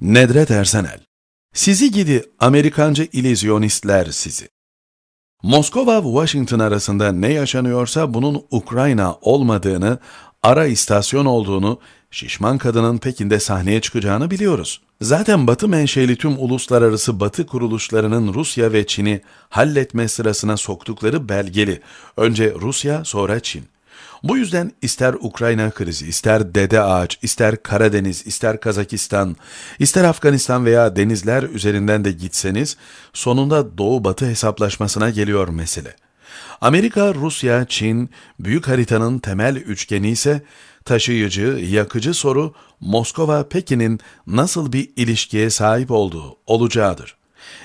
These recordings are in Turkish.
Nedret Ersenel Sizi gidi Amerikancı ilüzyonistler sizi. Moskova-Washington arasında ne yaşanıyorsa bunun Ukrayna olmadığını, ara istasyon olduğunu, şişman kadının Pekin'de sahneye çıkacağını biliyoruz. Zaten Batı menşeli tüm uluslararası Batı kuruluşlarının Rusya ve Çin'i halletme sırasına soktukları belgeli. Önce Rusya, sonra Çin. Bu yüzden ister Ukrayna krizi, ister Dede Ağaç, ister Karadeniz, ister Kazakistan, ister Afganistan veya denizler üzerinden de gitseniz sonunda Doğu-Batı hesaplaşmasına geliyor mesele. Amerika, Rusya, Çin, büyük haritanın temel üçgeni ise taşıyıcı, yakıcı soru Moskova-Pekin'in nasıl bir ilişkiye sahip olduğu olacağıdır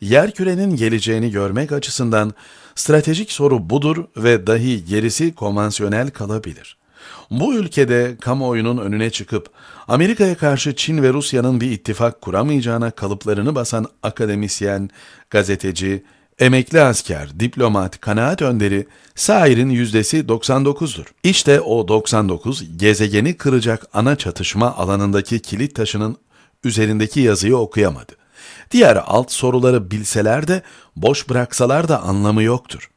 yerkürenin geleceğini görmek açısından stratejik soru budur ve dahi gerisi konvansiyonel kalabilir. Bu ülkede kamuoyunun önüne çıkıp Amerika'ya karşı Çin ve Rusya'nın bir ittifak kuramayacağına kalıplarını basan akademisyen, gazeteci, emekli asker, diplomat, kanaat önderi, sairin yüzdesi 99'dur. İşte o 99 gezegeni kıracak ana çatışma alanındaki kilit taşının üzerindeki yazıyı okuyamadı. Diğer alt soruları bilseler de boş bıraksalar da anlamı yoktur.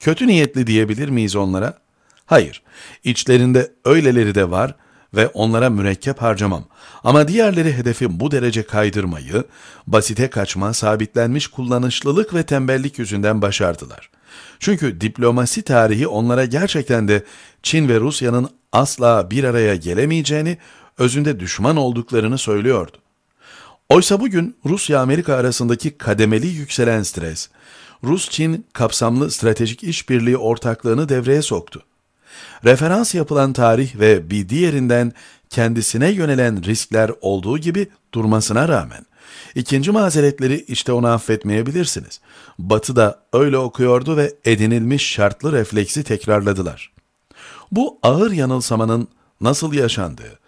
Kötü niyetli diyebilir miyiz onlara? Hayır. İçlerinde öyleleri de var ve onlara mürekkep harcamam. Ama diğerleri hedefi bu derece kaydırmayı, basite kaçma, sabitlenmiş kullanışlılık ve tembellik yüzünden başardılar. Çünkü diplomasi tarihi onlara gerçekten de Çin ve Rusya'nın asla bir araya gelemeyeceğini, özünde düşman olduklarını söylüyordu. Oysa bugün Rusya-Amerika arasındaki kademeli yükselen stres, Rus-Çin kapsamlı stratejik işbirliği ortaklığını devreye soktu. Referans yapılan tarih ve bir diğerinden kendisine yönelen riskler olduğu gibi durmasına rağmen, ikinci mazeretleri işte ona affetmeyebilirsiniz. Batı da öyle okuyordu ve edinilmiş şartlı refleksi tekrarladılar. Bu ağır yanılsamanın nasıl yaşandığı,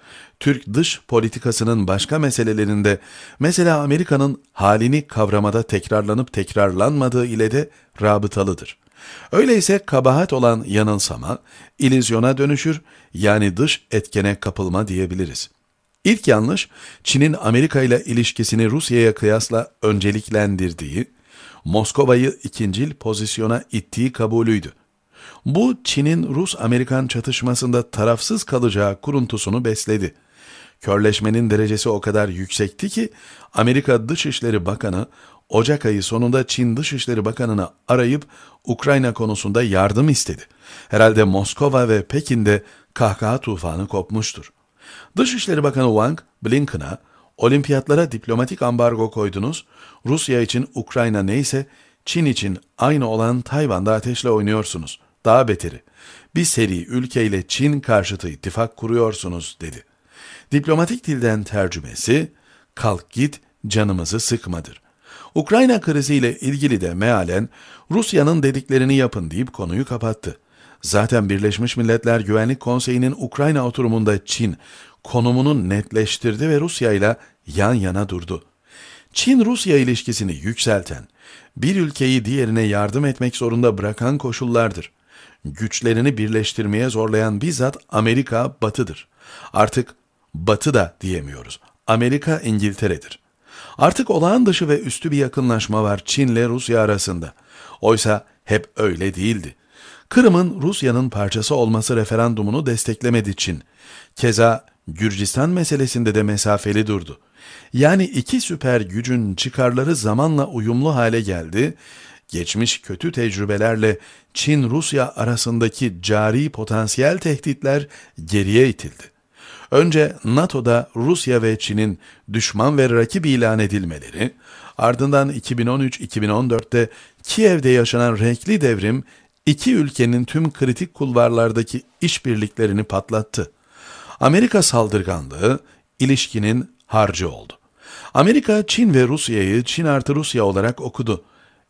Türk dış politikasının başka meselelerinde, mesela Amerika'nın halini kavramada tekrarlanıp tekrarlanmadığı ile de rabıtalıdır. Öyleyse kabahat olan yanılsama, ilizyona dönüşür, yani dış etkene kapılma diyebiliriz. İlk yanlış, Çin'in Amerika ile ilişkisini Rusya'ya kıyasla önceliklendirdiği, Moskova'yı ikincil pozisyona ittiği kabulüydü. Bu Çin'in Rus-Amerikan çatışmasında tarafsız kalacağı kuruntusunu besledi körleşmenin derecesi o kadar yüksekti ki Amerika Dışişleri Bakanı Ocak ayı sonunda Çin Dışişleri Bakanı'nı arayıp Ukrayna konusunda yardım istedi. Herhalde Moskova ve Pekin'de kahkaha tufanı kopmuştur. Dışişleri Bakanı Wang, Blinken'a, olimpiyatlara diplomatik ambargo koydunuz, Rusya için Ukrayna neyse, Çin için aynı olan Tayvan'da ateşle oynuyorsunuz. Daha beteri, bir seri ülkeyle Çin karşıtı ittifak kuruyorsunuz dedi.'' Diplomatik dilden tercümesi kalk git canımızı sıkmadır. Ukrayna kriziyle ilgili de mealen Rusya'nın dediklerini yapın deyip konuyu kapattı. Zaten Birleşmiş Milletler Güvenlik Konseyi'nin Ukrayna oturumunda Çin konumunu netleştirdi ve Rusya ile yan yana durdu. Çin-Rusya ilişkisini yükselten, bir ülkeyi diğerine yardım etmek zorunda bırakan koşullardır. Güçlerini birleştirmeye zorlayan bizzat Amerika batıdır. Artık batı da diyemiyoruz. Amerika İngiltere'dir. Artık olağan dışı ve üstü bir yakınlaşma var Çin'le Rusya arasında. Oysa hep öyle değildi. Kırım'ın Rusya'nın parçası olması referandumunu desteklemedi Çin. Keza Gürcistan meselesinde de mesafeli durdu. Yani iki süper gücün çıkarları zamanla uyumlu hale geldi, geçmiş kötü tecrübelerle Çin-Rusya arasındaki cari potansiyel tehditler geriye itildi. Önce NATO'da Rusya ve Çin'in düşman ve rakip ilan edilmeleri, ardından 2013-2014'te Kiev'de yaşanan renkli devrim iki ülkenin tüm kritik kulvarlardaki işbirliklerini patlattı. Amerika saldırganlığı ilişkinin harcı oldu. Amerika, Çin ve Rusya'yı Çin artı Rusya olarak okudu.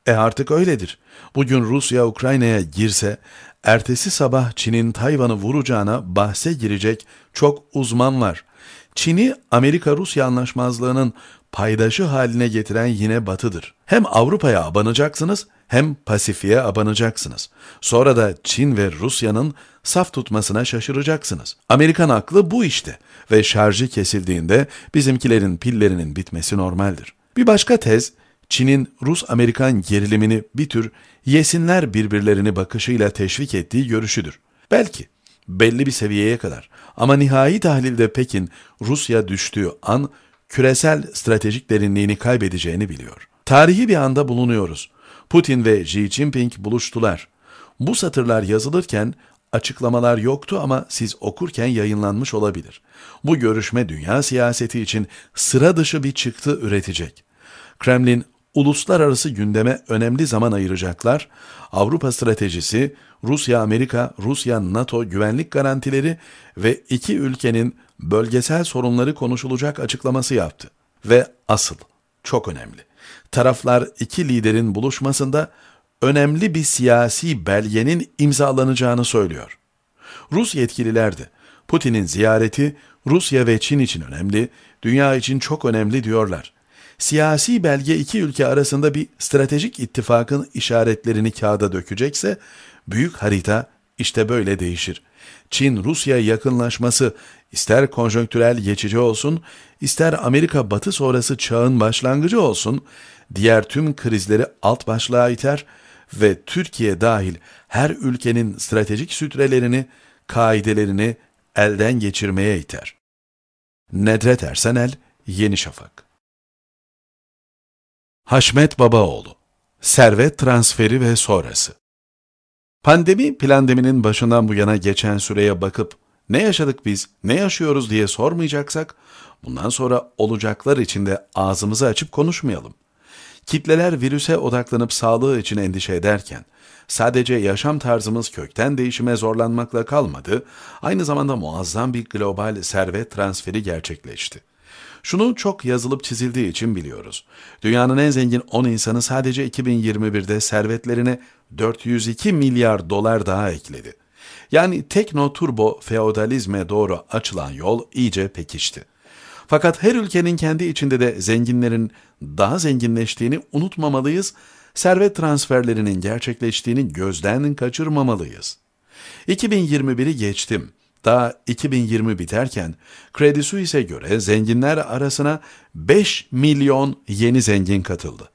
E artık öyledir. Bugün Rusya Ukrayna'ya girse, ertesi sabah Çin'in Tayvan'ı vuracağına bahse girecek çok uzman var. Çin'i Amerika-Rusya anlaşmazlığının paydaşı haline getiren yine Batı'dır. Hem Avrupa'ya abanacaksınız hem Pasifik'e abanacaksınız. Sonra da Çin ve Rusya'nın saf tutmasına şaşıracaksınız. Amerikan aklı bu işte ve şarjı kesildiğinde bizimkilerin pillerinin bitmesi normaldir. Bir başka tez Çin'in Rus-Amerikan gerilimini bir tür yesinler birbirlerini bakışıyla teşvik ettiği görüşüdür. Belki belli bir seviyeye kadar ama nihai tahlilde Pekin Rusya düştüğü an küresel stratejik derinliğini kaybedeceğini biliyor. Tarihi bir anda bulunuyoruz. Putin ve Xi Jinping buluştular. Bu satırlar yazılırken açıklamalar yoktu ama siz okurken yayınlanmış olabilir. Bu görüşme dünya siyaseti için sıra dışı bir çıktı üretecek. Kremlin uluslararası gündeme önemli zaman ayıracaklar, Avrupa stratejisi, Rusya-Amerika, Rusya-NATO güvenlik garantileri ve iki ülkenin bölgesel sorunları konuşulacak açıklaması yaptı. Ve asıl, çok önemli, taraflar iki liderin buluşmasında önemli bir siyasi belgenin imzalanacağını söylüyor. Rus yetkililer de Putin'in ziyareti Rusya ve Çin için önemli, dünya için çok önemli diyorlar siyasi belge iki ülke arasında bir stratejik ittifakın işaretlerini kağıda dökecekse, büyük harita işte böyle değişir. Çin-Rusya yakınlaşması ister konjonktürel geçici olsun, ister Amerika-Batı sonrası çağın başlangıcı olsun, diğer tüm krizleri alt başlığa iter ve Türkiye dahil her ülkenin stratejik sütrelerini, kaidelerini elden geçirmeye iter. Nedret Ersenel, Yeni Şafak Haşmet Babaoğlu Servet Transferi ve Sonrası Pandemi plandeminin başından bu yana geçen süreye bakıp ne yaşadık biz, ne yaşıyoruz diye sormayacaksak, bundan sonra olacaklar içinde ağzımızı açıp konuşmayalım. Kitleler virüse odaklanıp sağlığı için endişe ederken, sadece yaşam tarzımız kökten değişime zorlanmakla kalmadı, aynı zamanda muazzam bir global servet transferi gerçekleşti. Şunu çok yazılıp çizildiği için biliyoruz. Dünyanın en zengin 10 insanı sadece 2021'de servetlerine 402 milyar dolar daha ekledi. Yani tekno-turbo feodalizme doğru açılan yol iyice pekişti. Fakat her ülkenin kendi içinde de zenginlerin daha zenginleştiğini unutmamalıyız, servet transferlerinin gerçekleştiğini gözden kaçırmamalıyız. 2021'i geçtim. Daha 2020 biterken Credit Suisse göre zenginler arasına 5 milyon yeni zengin katıldı.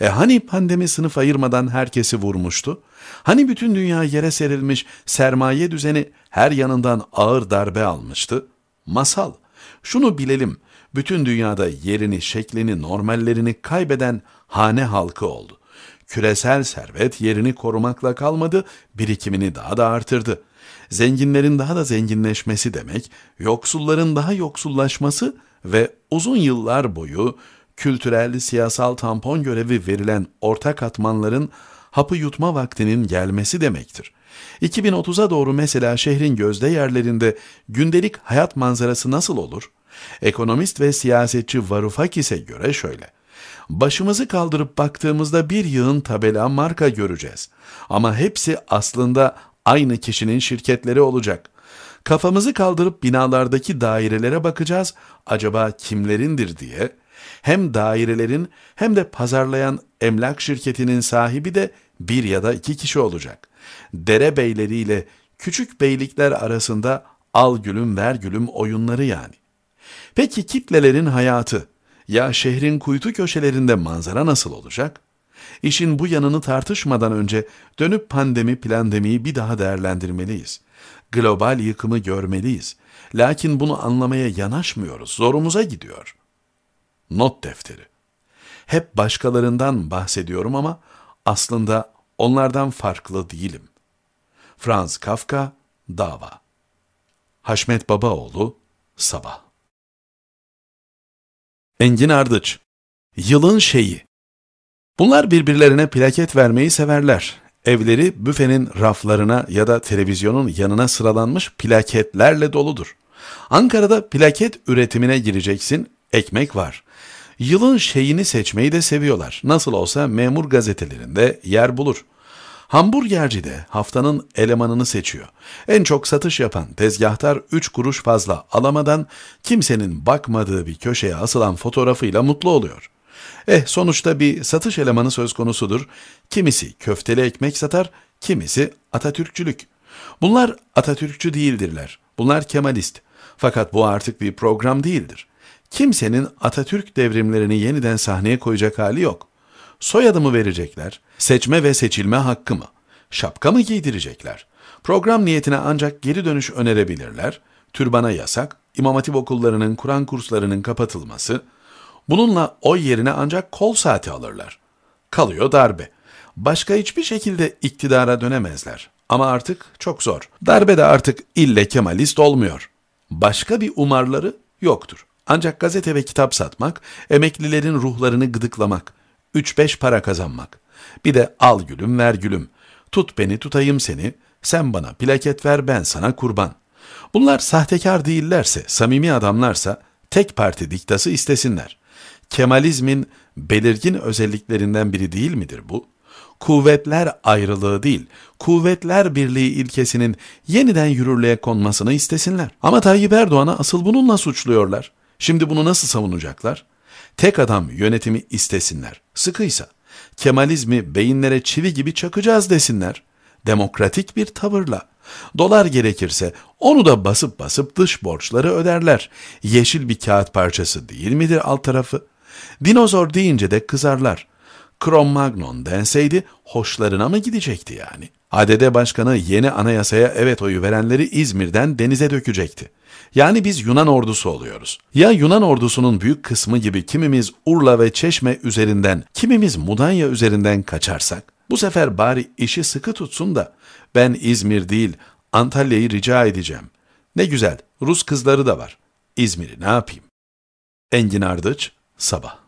E hani pandemi sınıf ayırmadan herkesi vurmuştu? Hani bütün dünya yere serilmiş sermaye düzeni her yanından ağır darbe almıştı? Masal. Şunu bilelim, bütün dünyada yerini, şeklini, normallerini kaybeden hane halkı oldu. Küresel servet yerini korumakla kalmadı, birikimini daha da artırdı. Zenginlerin daha da zenginleşmesi demek, yoksulların daha yoksullaşması ve uzun yıllar boyu kültürel, siyasal tampon görevi verilen orta katmanların hapı yutma vaktinin gelmesi demektir. 2030'a doğru mesela şehrin gözde yerlerinde gündelik hayat manzarası nasıl olur? Ekonomist ve siyasetçi Varoufakis'e göre şöyle. Başımızı kaldırıp baktığımızda bir yığın tabela marka göreceğiz. Ama hepsi aslında aynı kişinin şirketleri olacak. Kafamızı kaldırıp binalardaki dairelere bakacağız acaba kimlerindir diye. Hem dairelerin hem de pazarlayan emlak şirketinin sahibi de bir ya da iki kişi olacak. Dere beyleriyle küçük beylikler arasında al gülüm ver gülüm oyunları yani. Peki kitlelerin hayatı ya şehrin kuytu köşelerinde manzara nasıl olacak? İşin bu yanını tartışmadan önce dönüp pandemi plandemiyi bir daha değerlendirmeliyiz. Global yıkımı görmeliyiz. Lakin bunu anlamaya yanaşmıyoruz. Zorumuza gidiyor. Not defteri. Hep başkalarından bahsediyorum ama aslında onlardan farklı değilim. Franz Kafka, Dava Haşmet Babaoğlu, Sabah Engin Ardıç Yılın Şeyi Bunlar birbirlerine plaket vermeyi severler. Evleri büfenin raflarına ya da televizyonun yanına sıralanmış plaketlerle doludur. Ankara'da plaket üretimine gireceksin, ekmek var. Yılın şeyini seçmeyi de seviyorlar. Nasıl olsa memur gazetelerinde yer bulur. Hamburgerci de haftanın elemanını seçiyor. En çok satış yapan tezgahtar 3 kuruş fazla alamadan kimsenin bakmadığı bir köşeye asılan fotoğrafıyla mutlu oluyor.'' Eh sonuçta bir satış elemanı söz konusudur. Kimisi köfteli ekmek satar, kimisi Atatürkçülük. Bunlar Atatürkçü değildirler. Bunlar Kemalist. Fakat bu artık bir program değildir. Kimsenin Atatürk devrimlerini yeniden sahneye koyacak hali yok. Soyadımı verecekler, seçme ve seçilme hakkı hakkımı, şapkamı giydirecekler. Program niyetine ancak geri dönüş önerebilirler, türbana yasak, İmam Hatip okullarının Kur'an kurslarının kapatılması, Bununla oy yerine ancak kol saati alırlar. Kalıyor darbe. Başka hiçbir şekilde iktidara dönemezler. Ama artık çok zor. Darbe de artık ille kemalist olmuyor. Başka bir umarları yoktur. Ancak gazete ve kitap satmak, emeklilerin ruhlarını gıdıklamak, 3-5 para kazanmak. Bir de al gülüm ver gülüm, tut beni tutayım seni, sen bana plaket ver ben sana kurban. Bunlar sahtekar değillerse, samimi adamlarsa tek parti diktası istesinler. Kemalizmin belirgin özelliklerinden biri değil midir bu? Kuvvetler ayrılığı değil, kuvvetler birliği ilkesinin yeniden yürürlüğe konmasını istesinler. Ama Tayyip Erdoğan'a asıl bununla suçluyorlar. Şimdi bunu nasıl savunacaklar? Tek adam yönetimi istesinler. Sıkıysa. Kemalizmi beyinlere çivi gibi çakacağız desinler. Demokratik bir tavırla. Dolar gerekirse onu da basıp basıp dış borçları öderler. Yeşil bir kağıt parçası değil midir alt tarafı? Dinozor deyince de kızarlar. Kromagnon denseydi hoşlarına mı gidecekti yani? ADD Başkanı yeni anayasaya evet oyu verenleri İzmir'den denize dökecekti. Yani biz Yunan ordusu oluyoruz. Ya Yunan ordusunun büyük kısmı gibi kimimiz Urla ve Çeşme üzerinden, kimimiz Mudanya üzerinden kaçarsak? Bu sefer bari işi sıkı tutsun da ben İzmir değil Antalya'yı rica edeceğim. Ne güzel Rus kızları da var. İzmir'i ne yapayım? Engin Ardıç, 萨吧。